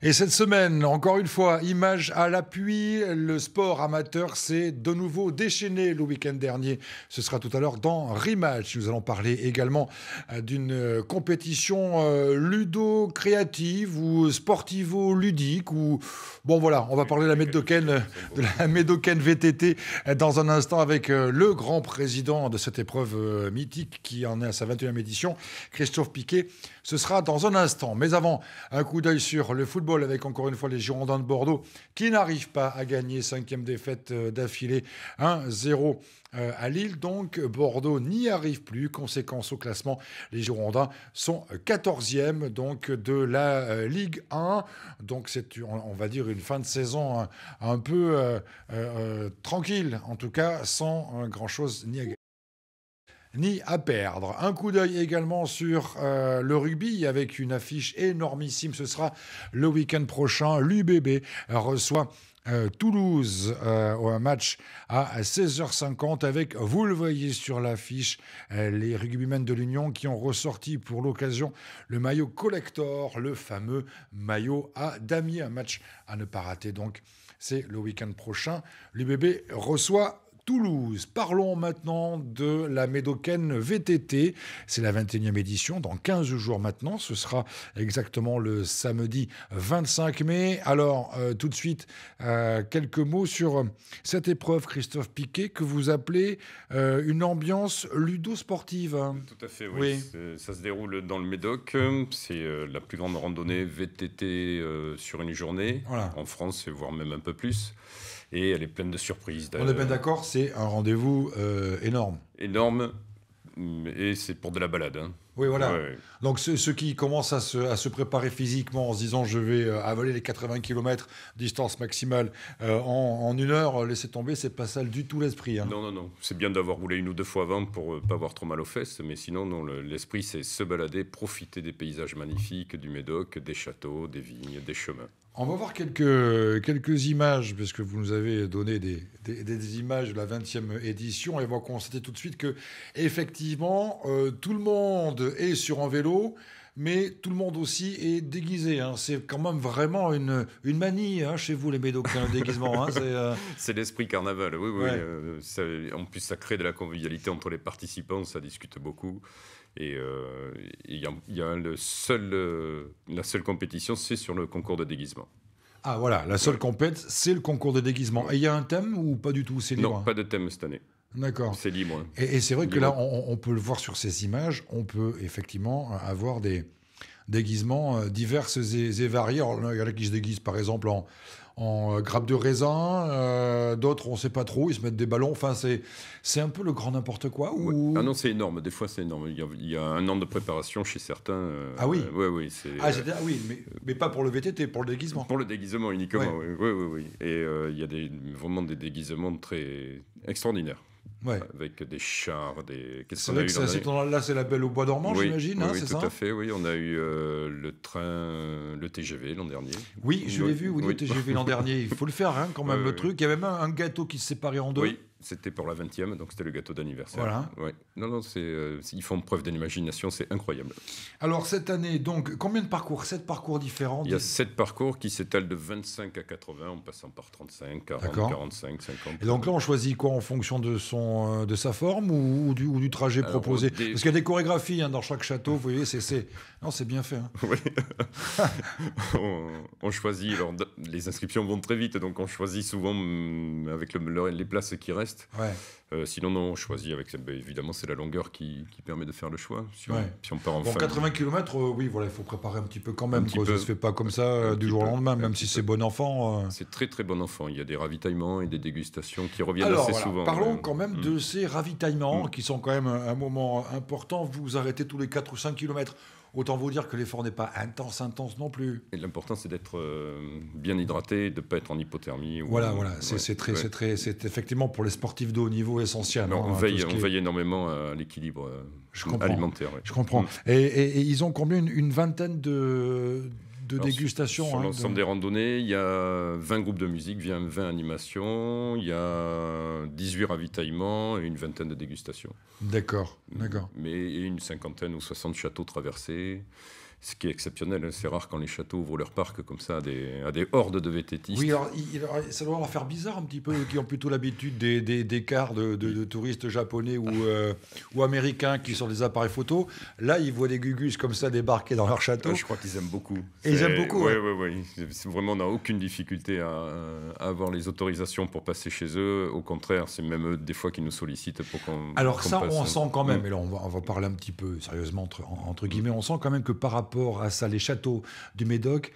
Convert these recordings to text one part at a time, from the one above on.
Et cette semaine, encore une fois, image à l'appui, le sport amateur s'est de nouveau déchaîné le week-end dernier. Ce sera tout à l'heure dans Rematch. Nous allons parler également euh, d'une euh, compétition euh, ludo-créative ou sportivo-ludique. Ou... Bon voilà, on va parler de la Médocaine, de la Médocaine VTT dans un instant avec le grand président de cette épreuve mythique qui en est à sa 21e édition, Christophe Piquet. Ce sera dans un instant. Mais avant, un coup d'œil sur le football avec encore une fois les Girondins de Bordeaux qui n'arrivent pas à gagner cinquième défaite euh, d'affilée 1-0 euh, à Lille. Donc Bordeaux n'y arrive plus. Conséquence au classement, les Girondins sont 14e donc de la euh, Ligue 1. Donc c'est on va dire une fin de saison hein, un, peu tranquille en tout cas sans grand chose ni à gagner ni à perdre. Un coup d'œil également sur euh, le rugby avec une affiche énormissime. Ce sera le week-end prochain. L'UBB reçoit euh, Toulouse euh, au match à 16h50 avec, vous le voyez sur l'affiche, les rugbymen de l'Union qui ont ressorti pour l'occasion le maillot collector, le fameux maillot à damier, un match à ne pas rater donc. C'est le week-end prochain. L'UBB reçoit Toulouse. Parlons maintenant de la Médocaine VTT. C'est la 21e édition, dans 15 jours maintenant. Ce sera exactement le samedi 25 mai. Alors, euh, tout de suite, euh, quelques mots sur cette épreuve, Christophe Piquet, que vous appelez euh, une ambiance ludo-sportive. Hein. Tout à fait, oui. Ça se déroule dans le Médoc. C'est la plus grande randonnée VTT sur une journée en France, voire même un peu plus et elle est pleine de surprises. On est bien d'accord, c'est un rendez-vous euh, énorme. Énorme, et c'est pour de la balade. Hein. Oui, voilà. Donc ceux, qui commencent à se, préparer physiquement en se disant je vais euh, avaler les 80 km distance maximale euh, en, une heure, euh, laisser tomber, c'est pas ça du tout l'esprit. Hein. Non, non, non. C'est bien d'avoir roulé une ou deux fois avant pour ne pas avoir trop mal aux fesses, mais sinon, non, l'esprit, c'est se balader, profiter des paysages magnifiques, du Médoc, des châteaux, des vignes, des chemins. On va voir quelques, images, parce que vous nous avez donné des, images de la 20e édition, et on va constater tout de suite que, effectivement, tout le monde est sur un vélo, mais tout le monde aussi est déguisé. Hein. C'est quand même vraiment une, une manie hein, chez vous, les médocains, hein, le déguisement. Euh, c'est l'esprit carnaval, oui. oui euh, en plus, ça crée de la convivialité entre les participants, ça discute beaucoup. Et euh, il y, a, le seul, la seule compétition, c'est sur le concours de déguisement. Ah voilà, la seule compète, c'est le concours de déguisement. Et il y a un thème ou pas du tout Non, pas de thème cette année. D'accord. C'est libre. Hein. Et, c'est vrai que là, on, peut le voir sur ces images, on peut effectivement avoir des déguisements euh, divers et, variés. il y en a qui se déguisent par exemple en, euh, grappe de raisin, euh, d'autres on sait pas trop, ils se mettent des ballons, enfin c'est, un peu le grand n'importe quoi. Ah non, c'est énorme, des fois c'est énorme, il y, a, un an de préparation chez certains. ah oui oui, ah, ah, oui, mais, pas pour le VTT, pour le déguisement. Pour le déguisement uniquement, oui, oui, oui. Et il y a des, vraiment des déguisements très extraordinaires. Ouais. Avec des chars, des. C'est ce qu'on Là, c'est belle au bois dormant, j'imagine. Hein, oui, ça oui tout à fait. Oui, on a eu euh, le train, le TGV l'an dernier. Oui, je l'ai vu. Oui, le TGV l'an dernier. Il faut le faire, hein, quand même. le truc. Il y avait même un, un gâteau qui se séparait en deux. Oui, c'était pour la 20e, donc c'était le gâteau d'anniversaire. Non, non, euh, c'est, ils font preuve d'imagination c'est incroyable. Alors cette année, donc, combien de parcours Sept parcours différents Il y a sept parcours qui s'étalent de 25 à 80, en passant par 35, 40, 45, 50. Et donc là, on choisit quoi en fonction de, son, euh, de sa forme ou, du, ou du, trajet proposé Parce qu'il y a des chorégraphies hein, dans chaque château, vous voyez, c'est, Non, c'est bien fait. Hein. Oui. on, choisit, Alors, les inscriptions vont très vite, donc on choisit souvent mm, avec le, les places qui restent Ouais. Euh, sinon, on choisit avec. Bah, évidemment, c'est la longueur qui, permet de faire le choix. Si on, part en bon, 80 km, euh, oui, voilà, il faut préparer un petit peu quand même. ça ne se fait pas comme ça euh, du jour au lendemain, même si c'est bon enfant. C'est très très bon enfant. Il y a des ravitaillements et des dégustations qui reviennent assez souvent. Parlons quand même mm. de ces ravitaillements mm. qui sont quand même un, moment important. Vous vous arrêtez tous les 4 ou 5 km. Autant vous dire que l'effort n'est pas intense, intense non plus. L'important, c'est d'être euh, bien hydraté, de ne pas être en hypothermie. Voilà, voilà. C'est très, très, c'est effectivement pour les sportifs de haut niveau essentiel. on, hein, veille, on énormément à l'équilibre euh, alimentaire. Je comprends. Mm. Et, ils ont combien une vingtaine de, de dégustation. Sur, hein, l'ensemble des randonnées, il y a 20 groupes de musique, 20 animations, il y a 18 ravitaillements et une vingtaine de dégustations. D'accord, d'accord. Mais une cinquantaine ou 60 châteaux traversés ce qui est exceptionnel. Hein, c'est rare quand les châteaux ouvrent leur parc comme ça à des, des hordes de vététistes. Oui, alors, ça doit leur faire bizarre un petit peu, qui ont plutôt l'habitude des, des, des cars de, de, touristes japonais ou, euh, ou américains qui sont des appareils photo. Là, ils voient des gugus comme ça débarquer dans leur château. je crois qu'ils aiment beaucoup. Et ils aiment beaucoup. Oui, oui, oui. Vraiment, on n'a aucune difficulté à, avoir les autorisations pour passer chez eux. Au contraire, c'est même eux, des fois, qui nous sollicitent pour qu'on. Alors, ça, on sent quand mm. même, et là, on va, on va parler un petit peu sérieusement, entre, entre guillemets, on sent quand même que par rapport rapport à ça. Les châteaux du Médoc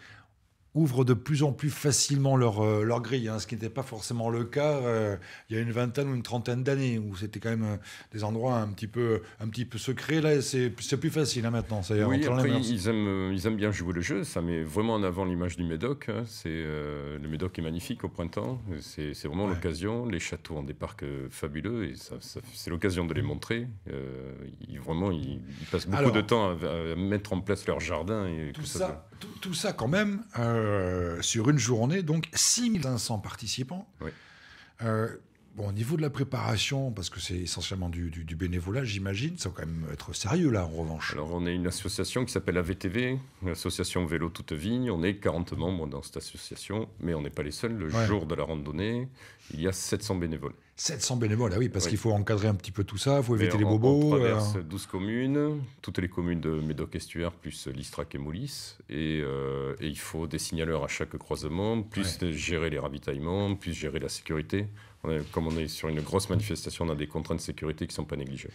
ouvrent de plus en plus facilement leur, euh, leur grille, hein, ce qui n'était pas forcément le cas euh, il y a une vingtaine ou une trentaine d'années, où c'était quand même euh, des endroits un petit peu, un petit peu secrets. Là, c'est plus facile hein, maintenant. ils, aiment, ils aiment bien jouer le jeu, ça met vraiment en avant l'image du Médoc. Hein, c'est le Médoc est magnifique au printemps, c'est vraiment l'occasion. Les châteaux ont des parcs fabuleux, et ça, c'est l'occasion de les montrer. ils, vraiment, ils, passent beaucoup de temps à, mettre en place leur jardin. Et tout, ça, tout, ça, quand même... Euh, sur une journée, donc 6500 participants. Oui. Euh, Bon, au niveau de la préparation, parce que c'est essentiellement du, bénévolat, j'imagine, ça va quand même être sérieux là, en revanche. Alors, on est une association qui s'appelle AVTV, l'association Vélo Toute Vigne. On est 40 membres dans cette association, mais on n'est pas les seuls. Le jour de la randonnée, il y a 700 bénévoles. 700 bénévoles, ah oui, parce qu'il faut encadrer un petit peu tout ça, il faut éviter les bobos. On euh. traverse 12 communes, toutes les communes de Médoc-Estuaire, plus Listrac et Moulis, euh, et, il faut des signaleurs à chaque croisement, plus gérer les ravitaillements, plus gérer la sécurité comme on est sur une grosse manifestation, on a des contraintes de sécurité qui ne sont pas négligées.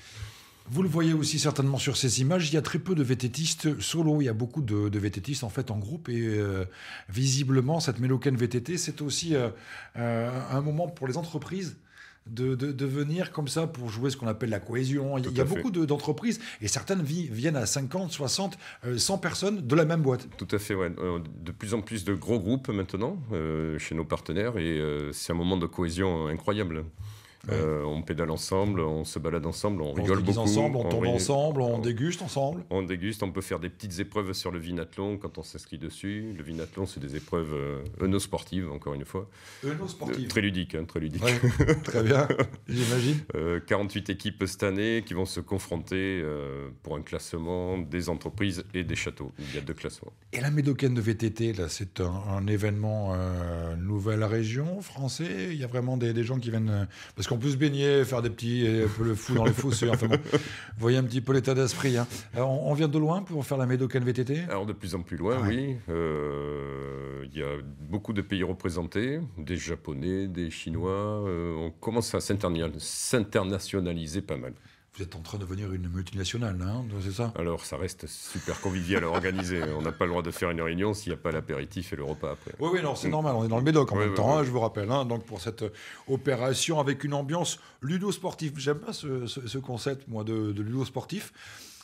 Vous le voyez aussi certainement sur ces images, il y a très peu de vététistes solo, il y a beaucoup de, de en fait en groupe et euh, visiblement cette Mélocaine VTT c'est aussi euh, euh, un moment pour les entreprises de, venir comme ça pour jouer ce qu'on appelle la cohésion. il y a beaucoup d'entreprises et certaines viennent à 50, 60, 100 personnes de la même boîte. Tout à fait, ouais. Euh, de plus en plus de gros groupes maintenant euh, chez nos partenaires et euh, c'est un moment de cohésion incroyable. Euh, on pédale ensemble, on se balade ensemble, on, rigole beaucoup. Ensemble, on, tourne ensemble, on, déguste ensemble. On déguste, on peut faire des petites épreuves sur le vinathlon quand on s'inscrit dessus. Le vinathlon, c'est des épreuves euh, sportives encore une fois. Euh, très ludique, hein, très ludique. très bien, j'imagine. 48 euh, équipes cette année qui vont se confronter pour un classement des entreprises et des châteaux. Il y a deux classements. Et la Médocaine de VTT, là, c'est un, événement nouvelle région français. Il y a vraiment des, des gens qui viennent parce qu'on on peut se baigner, faire des petits le fou dans les fossés. Enfin bon, voyez un petit peu l'état d'esprit. Hein. On, vient de loin pour faire la Médoc VTT Alors de plus en plus loin, ah oui. Euh, il y a beaucoup de pays représentés, des Japonais, des Chinois. Euh, on commence à s'internationaliser pas mal. Vous êtes en train de devenir une multinationale, hein, c'est ça Alors, ça reste super convivial à organiser. On n'a pas le droit de faire une réunion s'il n'y a pas l'apéritif et le repas après. Oui, oui, non, c'est mm. normal. On est dans le Médoc en même temps, hein, je vous rappelle. Hein, donc, pour cette euh, opération avec une ambiance ludo-sportive. J'aime pas ce, concept, moi, de, de ludo-sportif.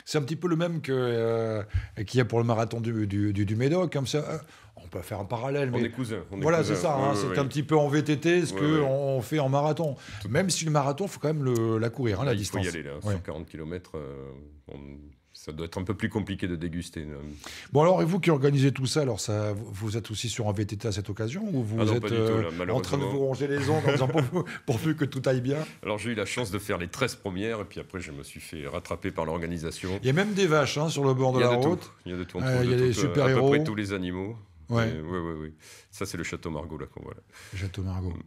C'est un petit peu le même que euh, qu'il y a pour le marathon du, du, Médoc, comme ça. Euh, on peut faire un parallèle. On est cousins. voilà, c'est ça. Hein, c'est un petit peu en VTT ce qu'on fait en marathon. même si le marathon, il faut quand même le, la courir, hein, la distance. Il faut y aller, là. 140 km, euh, on ça doit être un peu plus compliqué de déguster. Euh. Bon alors, et vous qui organisez tout ça, alors ça, vous êtes aussi sur un VTT à cette occasion ou vous ah êtes euh, en train de vous ronger les ongles en disant pourvu, que tout aille bien Alors j'ai eu la chance de faire les 13 premières et puis après je me suis fait rattraper par l'organisation. Il y a même des vaches hein, sur le bord de la route. Il y a de tout. il y a des super euh, héros. À peu près tous les animaux. Oui, oui, oui. Ça c'est le château Margot là qu'on voit. Là. Château Margot. Mm.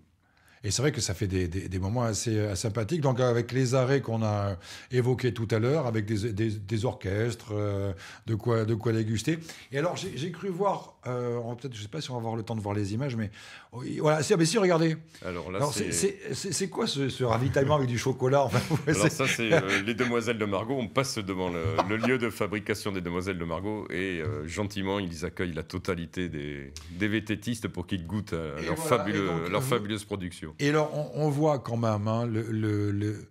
Et c'est vrai que ça fait des, moments assez, euh, sympathiques. Donc, euh, avec les arrêts qu'on a évoqués tout à l'heure, avec des, orchestres, euh, de, quoi, de quoi déguster. Et alors, j'ai cru voir, peut-être, je ne sais pas si on va avoir le temps de voir les images, mais oh, voilà, ah, si, regardez. Alors là, c'est quoi ce, ravitaillement avec du chocolat Alors, ça, c'est les demoiselles de Margot. On passe devant le, lieu de fabrication des demoiselles de Margot et gentiment, ils accueillent la totalité des, des vététistes pour qu'ils goûtent leur, fabuleux, leur fabuleuse production. Et alors, on, voit quand même hein, le,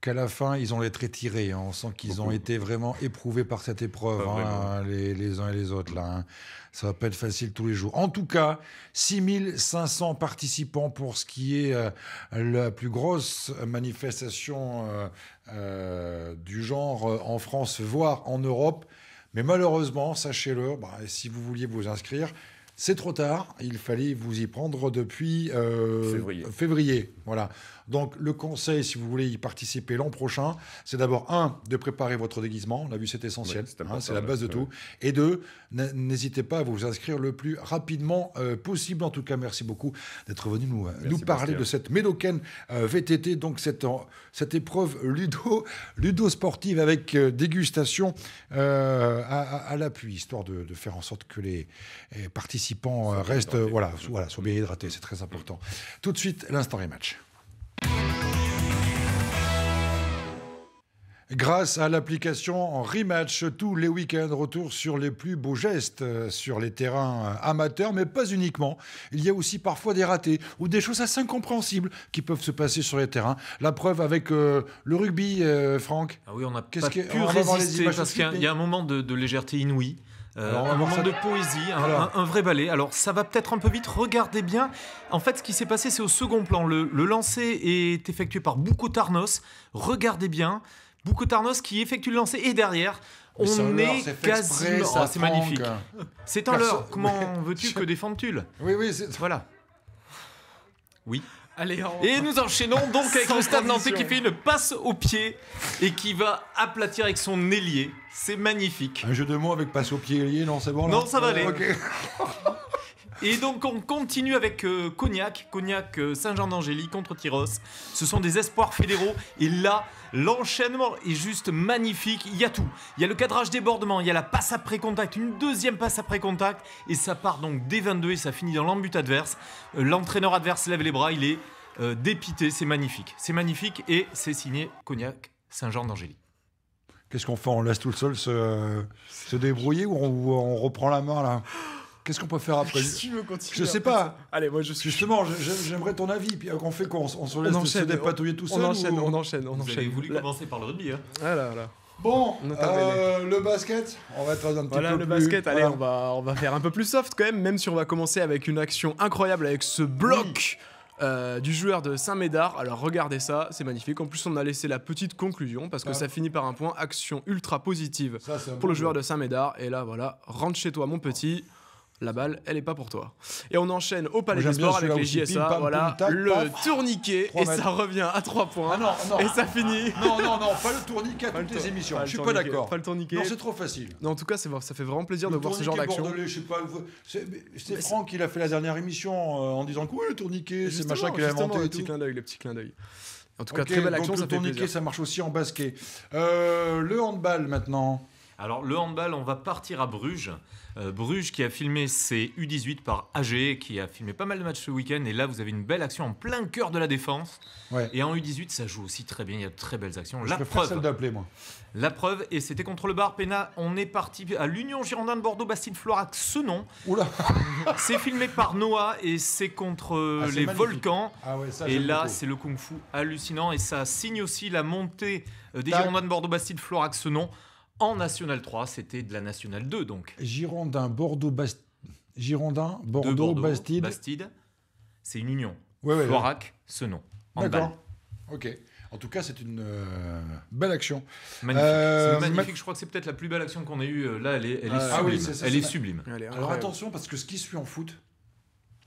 qu'à la fin, ils ont les traits tirés. Hein. On sent qu'ils ont été vraiment éprouvés par cette épreuve, hein, les, uns et les autres. Là, ne Ça va pas être facile tous les jours. En tout cas, 6500 participants pour ce qui est euh, la plus grosse manifestation euh, euh, du genre en France, voire en Europe. Mais malheureusement, sachez-le, bah, si vous vouliez vous inscrire, c'est trop tard. Il fallait vous y prendre depuis euh, février. février. Voilà. Donc le conseil, si vous voulez y participer l'an prochain, c'est d'abord, un, de préparer votre déguisement, on a vu c'est essentiel, hein, c'est la base de tout, et deux, n'hésitez pas à vous inscrire le plus rapidement euh, possible. En tout cas, merci beaucoup d'être venu nous, euh, parler de cette Médocaine euh, VTT, donc cette, cette épreuve ludo, ludo sportive avec dégustation à, l'appui, histoire de, faire en sorte que les, participants restent, voilà, voilà, soient bien hydratés, mm. c'est très important. Tout de suite, l'instant rematch. Grâce à l'application en rematch tous les week-ends, retour sur les plus beaux gestes euh, sur les terrains euh, amateurs, mais pas uniquement. Il y a aussi parfois des ratés ou des choses assez incompréhensibles qui peuvent se passer sur les terrains. La preuve avec euh, le rugby, Franck. Ah oui, on n'a pas pu résister parce qu'il y, a un moment de légèreté inouïe. Euh, un moment de poésie, hein, un, vrai ballet. Alors ça va peut-être un peu vite, regardez bien. En fait, ce qui s'est passé, c'est au second plan. Le, le lancer est effectué par Bouko Tarnos. Regardez bien. Bouko Tarnos qui effectue le lancer et derrière, on est, quasi. Oh, c'est magnifique. C'est un leurre. Comment veux-tu que défendes-tu Oui, oui. Voilà. Oui. Et nous enchaînons donc avec le Stade Nantais qui fait une passe au pied et qui va aplatir avec son ailier. C'est magnifique. Un jeu de mots avec passe au pied ailier, non, c'est bon Non, ça va aller. Et donc on continue avec euh, Cognac, Cognac euh, Saint-Jean d'Angély contre Tyros. Ce sont des espoirs fédéraux et là l'enchaînement est juste magnifique. Il y a tout. Il y a le cadrage débordement, il y a la passe après contact, une deuxième passe après contact et ça part donc dès 22 et ça finit dans l'embut adverse. Euh, l'entraîneur adverse lève les bras, il est dépité, c'est magnifique. C'est magnifique et c'est signé Cognac Saint-Jean d'Angély. Qu'est-ce qu'on fait On laisse tout le sol se, débrouiller ou on, on reprend la main là Qu'est-ce qu'on peut faire après Si tu veux Je sais pas. Allez, moi je suis. Justement, j'aimerais ton avis. Puis euh, on fait quoi On se laisse on dépatouiller tout seul On enchaîne, on enchaîne, on Vous Avez voulu commencer par le rugby. Hein. Ah là Bon, euh, le basket, on va être un petit voilà, le basket, allez, on, va, on va faire un peu plus soft quand même, même si on va commencer avec une action incroyable avec ce bloc. Euh, du joueur de Saint-Médard. Alors regardez ça, c'est magnifique. En plus, on a laissé la petite conclusion parce que ah. ça finit par un point action ultra positive pour le joueur de Saint-Médard. Et là, voilà, rentre chez toi, mon petit la balle, elle n'est pas pour toi. Et on enchaîne au Palais des Sports avec les JSA. voilà, le tourniquet, et ça revient à 3 points. Ah et ça finit. Non, non, non, pas le tourniquet à toutes les émissions. Je suis pas d'accord. Pas le tourniquet. Non, c'est trop facile. en tout cas, ça fait vraiment plaisir de voir ce genre d'action. C'est Franck qui l'a fait la dernière émission euh, en disant que le tourniquet, c'est machin qui a inventé. Le petit clin d'œil, le petit clin d'œil. En tout cas, très belle action. le tourniquet, ça marche aussi en basket. Euh, le handball maintenant. Alors le handball, on va partir à Bruges. Euh, Bruges qui a filmé ses U18 par AG, qui a filmé pas mal de matchs ce week-end. Et là, vous avez une belle action en plein cœur de la défense. Et en U18, ça joue aussi très bien. Il y a de très belles actions. la preuve. La preuve, et c'était contre le bar Pena On est parti à l'Union Girondin de Bordeaux, bastide Florac, ce nom. C'est filmé par Noah et c'est contre euh, ah, les volcans. Ah et là, c'est le kung-fu hallucinant et ça signe aussi la montée euh, des Girondins de Bordeaux, bastide Florac, ce nom en National 3, c'était de la National 2 donc. Girondin, Bordeaux, Bastide. Girondin, Bordeaux, Bastide. c'est une union. Florac, ce nom. D'accord. Ok. En tout cas, c'est une euh, belle action. Magnifique. Euh, Je crois que c'est peut-être la plus belle action qu'on ait eue. Euh, là, elle est, ah, sublime. elle est, sublime. Alors attention, parce que ce qui suit en foot,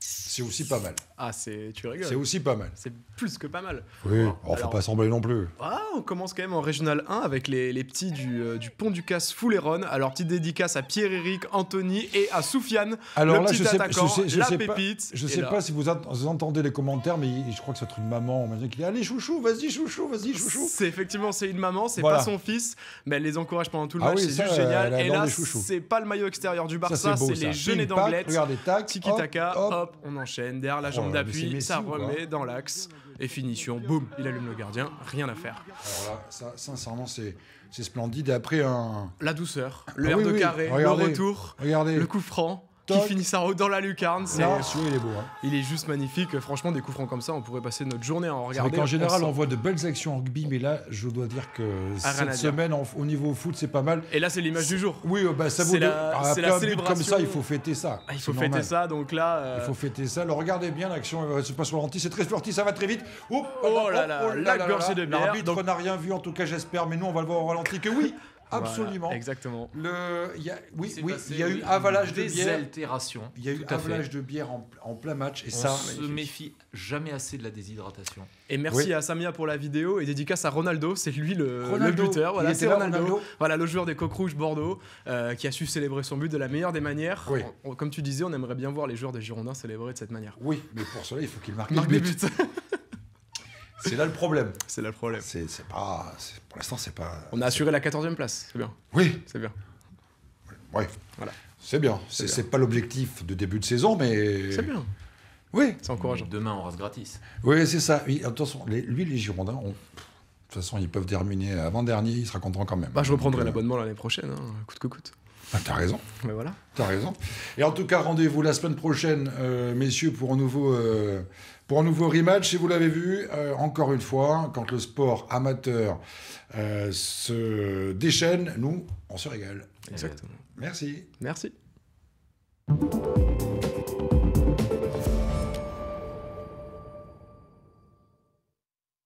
c'est aussi pas mal. Ah, c'est tu rigoles. C'est aussi pas mal. C'est plus que pas mal. Oui, alors, oh, faut pas sembler non plus. Ah, on commence quand même en régional 1 avec les, petits euh, du, Pont du Casse Fouleron. Alors petite dédicace à Pierre-Éric, Anthony et à Soufiane. Alors le petit je sais, attaquant, je sais, la pépite. Pas, je sais pas si vous, entendez les commentaires, mais je crois que c'est une maman. On qui dit allez chouchou, vas-y chouchou, vas-y chouchou. C'est effectivement c'est une maman, c'est pas son fils, mais elle les encourage pendant tout le ah match, c'est juste génial. Et là, c'est pas le maillot extérieur du Barça, c'est les genêts d'anglais. Regardez taka, hop, on enchaîne derrière la euh, d'appui, ça remet dans l'axe, et finition, boum, il allume le gardien, rien à faire. Alors là, ça, sincèrement, c'est, c'est splendide. Après un. La douceur, ah le de carré, le retour, le coup franc qui finit ça dans la lucarne. il est beau. Hein. Il est juste magnifique. Franchement, des coups francs comme ça, on pourrait passer notre journée à en regarder. En général, on, voit de belles actions en rugby, mais là, je dois dire que cette semaine, au niveau foot, c'est pas mal. Et là, c'est l'image du jour. Oui, euh, bah, ça vaut la, ah, c'est la célébration. Comme ça, il faut fêter ça. Ah, euh, il faut fêter ça, donc là. Il faut fêter ça. Le regardez bien, l'action euh, c'est pas sur C'est très sportif, ça va très vite. oh, là oh là, oh, là, oh, oh la gorge de L'arbitre n'a rien vu, en tout cas, j'espère, mais nous, on va le voir au ralenti que oui. Absolument. exactement. Le, oui, oui, il y a eu avalage de bière. Il y a eu avalage de bière en, plein match. Et On ça, se méfie jamais assez de la déshydratation. Et merci à Samia pour la vidéo et dédicace à Ronaldo. C'est lui le, le buteur. Voilà, c'est Ronaldo. Voilà, le joueur des Coques Rouges Bordeaux euh, qui a su célébrer son but de la meilleure des manières. comme tu disais, on aimerait bien voir les joueurs des Girondins célébrer de cette manière. Oui, mais pour cela, il faut qu'il marque, buts. C'est là le problème. C'est là le problème. C'est pas. Pour l'instant, c'est pas. On a assuré la 14e place, c'est bien. Oui. C'est bien. Ouais. Voilà. C'est bien. C'est pas l'objectif de début de saison, mais. C'est bien. Oui. C'est encourageant. Demain, on rase gratis. Oui, c'est ça. Oui, attention, les, lui, les Girondins, de toute façon, ils peuvent terminer avant-dernier, ils sera content quand même. Bah, je reprendrai euh, l'abonnement l'année prochaine, hein, coûte que coûte. Bah, t'as raison. Mais voilà. T'as raison. Et en tout cas, rendez-vous la semaine prochaine, euh, messieurs, pour un nouveau, euh, pour un nouveau rematch. Si vous l'avez vu, euh, encore une fois, quand le sport amateur se déchaîne, nous, on se régale. Exactement. Merci. Merci.